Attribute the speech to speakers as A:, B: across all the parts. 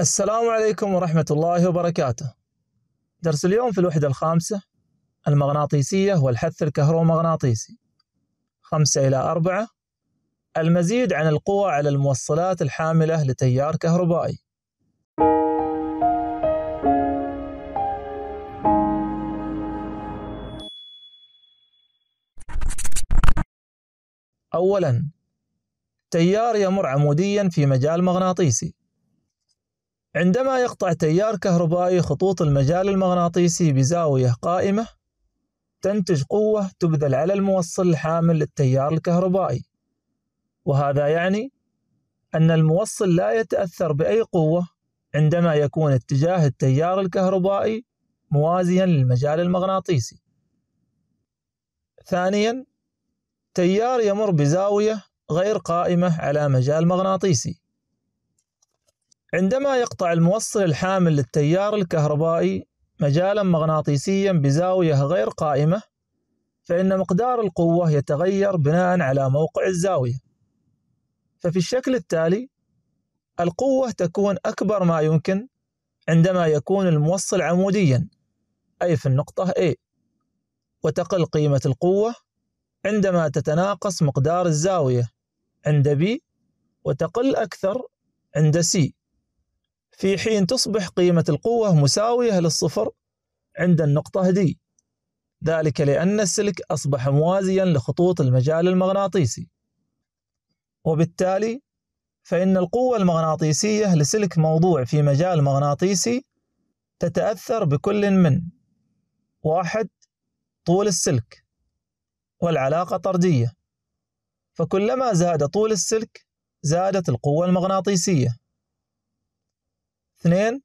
A: السلام عليكم ورحمة الله وبركاته. درس اليوم في الوحدة الخامسة المغناطيسية والحث الكهرومغناطيسي. خمسة إلى أربعة المزيد عن القوى على الموصلات الحاملة لتيار كهربائي. أولاً تيار يمر عمودياً في مجال مغناطيسي. عندما يقطع تيار كهربائي خطوط المجال المغناطيسي بزاوية قائمة تنتج قوة تبذل على الموصل الحامل للتيار الكهربائي وهذا يعني أن الموصل لا يتأثر بأي قوة عندما يكون اتجاه التيار الكهربائي موازيا للمجال المغناطيسي ثانيا تيار يمر بزاوية غير قائمة على مجال مغناطيسي عندما يقطع الموصل الحامل للتيار الكهربائي مجالا مغناطيسيا بزاوية غير قائمة فإن مقدار القوة يتغير بناء على موقع الزاوية ففي الشكل التالي القوة تكون أكبر ما يمكن عندما يكون الموصل عموديا أي في النقطة A وتقل قيمة القوة عندما تتناقص مقدار الزاوية عند B وتقل أكثر عند C في حين تصبح قيمة القوة مساوية للصفر عند النقطة دي ذلك لأن السلك أصبح موازيا لخطوط المجال المغناطيسي وبالتالي فإن القوة المغناطيسية لسلك موضوع في مجال مغناطيسي تتأثر بكل من واحد طول السلك والعلاقة طردية فكلما زاد طول السلك زادت القوة المغناطيسية اثنين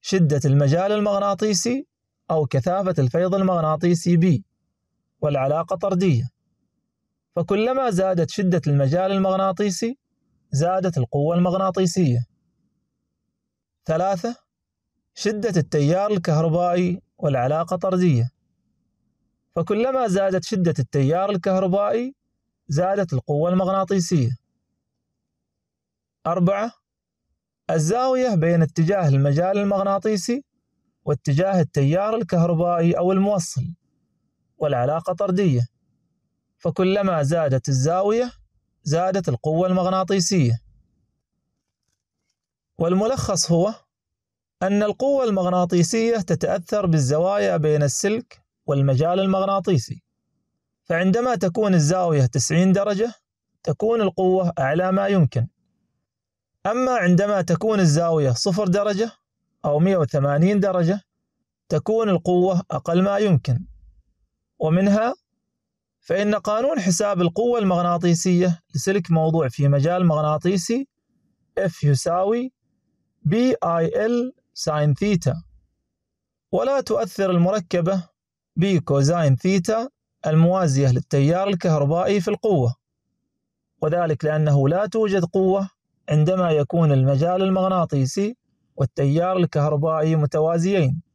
A: شدة المجال المغناطيسي أو كثافة الفيض المغناطيسي B والعلاقة طردية فكلما زادت شدة المجال المغناطيسي زادت القوة المغناطيسية ثلاثة شدة التيار الكهربائي والعلاقة طردية فكلما زادت شدة التيار الكهربائي زادت القوة المغناطيسية أربعة الزاوية بين اتجاه المجال المغناطيسي واتجاه التيار الكهربائي أو الموصل والعلاقة طردية فكلما زادت الزاوية زادت القوة المغناطيسية والملخص هو أن القوة المغناطيسية تتأثر بالزوايا بين السلك والمجال المغناطيسي فعندما تكون الزاوية 90 درجة تكون القوة أعلى ما يمكن أما عندما تكون الزاوية صفر درجة أو 180 درجة تكون القوة أقل ما يمكن ومنها فإن قانون حساب القوة المغناطيسية لسلك موضوع في مجال مغناطيسي F يساوي BIL ساين ثيتا ولا تؤثر المركبة B كوزاين ثيتا الموازية للتيار الكهربائي في القوة وذلك لأنه لا توجد قوة عندما يكون المجال المغناطيسي والتيار الكهربائي متوازيين